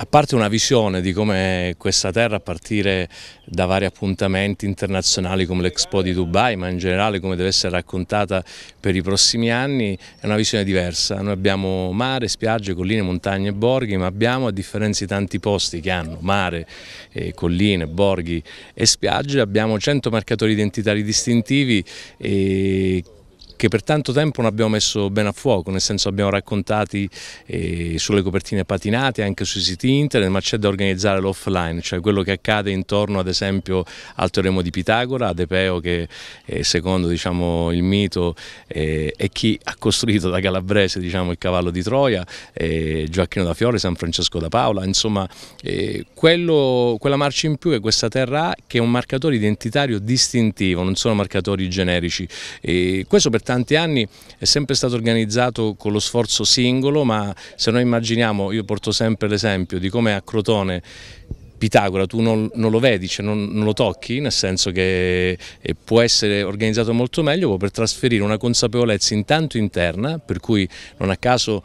A parte una visione di come questa terra, a partire da vari appuntamenti internazionali come l'Expo di Dubai, ma in generale come deve essere raccontata per i prossimi anni, è una visione diversa. Noi abbiamo mare, spiagge, colline, montagne e borghi, ma abbiamo, a differenza di tanti posti che hanno mare, eh, colline, borghi e spiagge, abbiamo 100 marcatori identitari distintivi eh, che per tanto tempo non abbiamo messo bene a fuoco, nel senso abbiamo raccontati eh, sulle copertine patinate, anche sui siti internet, ma c'è da organizzare l'offline, cioè quello che accade intorno ad esempio al teorema di Pitagora, ad Epeo che eh, secondo diciamo, il mito eh, è chi ha costruito da Calabrese diciamo, il cavallo di Troia, eh, Gioacchino da Fiore, San Francesco da Paola, insomma eh, quello, quella marcia in più che questa terra ha che è un marcatore identitario distintivo, non sono marcatori generici. E questo per tanti anni è sempre stato organizzato con lo sforzo singolo, ma se noi immaginiamo, io porto sempre l'esempio di come a Crotone Pitagora tu non, non, lo vedi, cioè non, non, lo tocchi, nel senso che eh, può essere organizzato molto meglio per trasferire una consapevolezza intanto interna, per cui non a caso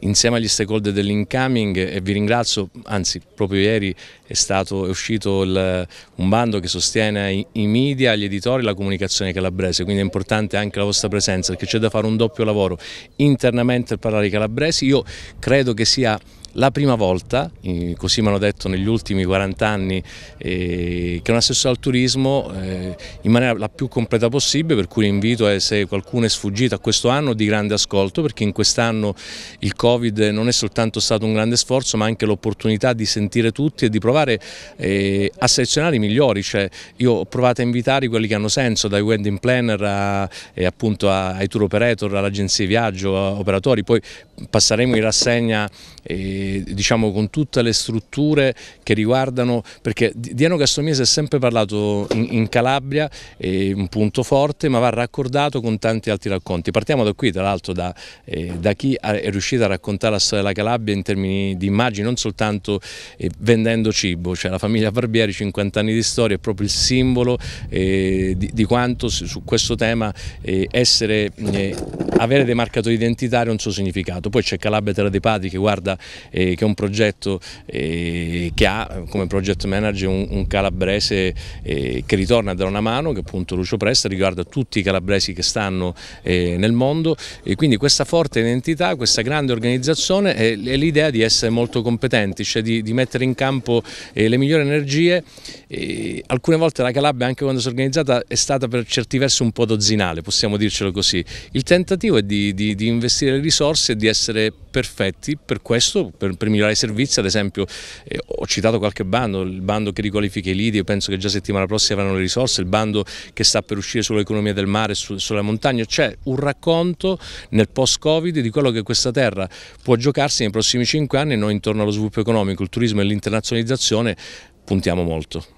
insieme agli stakeholder dell'incoming e vi ringrazio, anzi proprio ieri è, stato, è uscito il, un bando che sostiene i, i media, gli editori e la comunicazione calabrese, quindi è importante anche la vostra presenza perché c'è da fare un doppio lavoro internamente per parlare i calabresi, io credo che sia la prima volta, così mi hanno detto negli ultimi 40 anni, eh, che un assessore al turismo eh, in maniera la più completa possibile, per cui l'invito è eh, se qualcuno è sfuggito a questo anno di grande ascolto, perché in quest'anno il Covid non è soltanto stato un grande sforzo ma anche l'opportunità di sentire tutti e di provare provare eh, a selezionare i migliori, cioè, io ho provato a invitare quelli che hanno senso, dai wedding planner a, e eh, appunto ai tour operator, all'agenzia di viaggio, a operatori, poi passeremo in rassegna eh, diciamo con tutte le strutture che riguardano, perché Diano Castomiese è sempre parlato in, in Calabria, eh, un punto forte, ma va raccordato con tanti altri racconti. Partiamo da qui tra l'altro da, eh, da, chi è riuscito a raccontare la storia della Calabria in termini di immagini, non soltanto eh, vendendoci cibo, cioè la famiglia Barbieri 50 anni di storia è proprio il simbolo eh, di, di, quanto su questo tema eh, essere eh, avere dei marcatori identitari ha un suo significato. Poi c'è Calabria Terra dei Padri che guarda eh, che è un progetto eh, che ha come project manager un, un calabrese eh, che ritorna a dare una mano, che appunto Lucio Presta, riguarda tutti i calabresi che stanno eh, nel mondo e quindi questa forte identità, questa grande organizzazione è, è l'idea di essere molto competenti, cioè di, di mettere in campo eh, le migliori energie. Eh, alcune volte la Calabria anche quando si è organizzata è stata per certi versi un po' dozzinale, possiamo dircelo così. Il tentativo tentativo è di, di, di investire risorse e di essere perfetti per questo, per, per migliorare i servizi, ad esempio eh, ho citato qualche bando, il bando che riqualifica i lidi, io penso che già settimana prossima avranno le risorse, il bando che sta per uscire sull'economia del mare, su, sulla montagna, c'è un racconto nel post-Covid di quello che questa terra può giocarsi nei prossimi cinque anni, e noi intorno allo sviluppo economico, il turismo e l'internazionalizzazione puntiamo molto.